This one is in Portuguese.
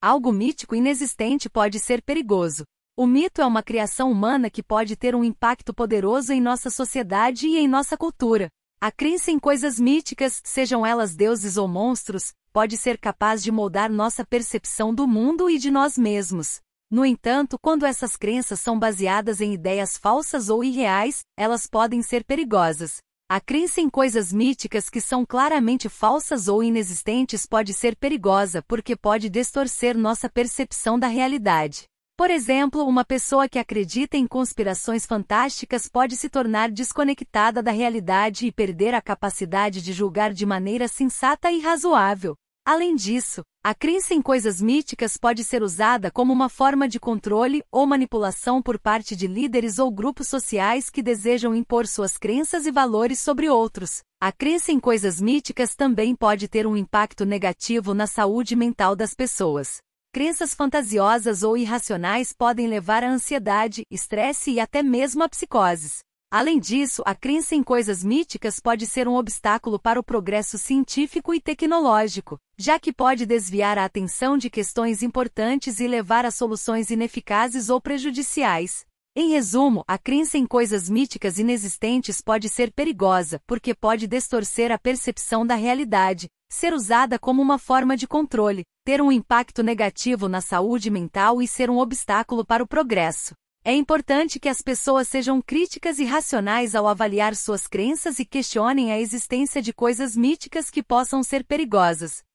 Algo mítico inexistente pode ser perigoso. O mito é uma criação humana que pode ter um impacto poderoso em nossa sociedade e em nossa cultura. A crença em coisas míticas, sejam elas deuses ou monstros, pode ser capaz de moldar nossa percepção do mundo e de nós mesmos. No entanto, quando essas crenças são baseadas em ideias falsas ou irreais, elas podem ser perigosas. A crença em coisas míticas que são claramente falsas ou inexistentes pode ser perigosa porque pode distorcer nossa percepção da realidade. Por exemplo, uma pessoa que acredita em conspirações fantásticas pode se tornar desconectada da realidade e perder a capacidade de julgar de maneira sensata e razoável. Além disso, a crença em coisas míticas pode ser usada como uma forma de controle ou manipulação por parte de líderes ou grupos sociais que desejam impor suas crenças e valores sobre outros. A crença em coisas míticas também pode ter um impacto negativo na saúde mental das pessoas. Crenças fantasiosas ou irracionais podem levar à ansiedade, estresse e até mesmo a psicoses. Além disso, a crença em coisas míticas pode ser um obstáculo para o progresso científico e tecnológico, já que pode desviar a atenção de questões importantes e levar a soluções ineficazes ou prejudiciais. Em resumo, a crença em coisas míticas inexistentes pode ser perigosa, porque pode distorcer a percepção da realidade, ser usada como uma forma de controle, ter um impacto negativo na saúde mental e ser um obstáculo para o progresso. É importante que as pessoas sejam críticas e racionais ao avaliar suas crenças e questionem a existência de coisas míticas que possam ser perigosas,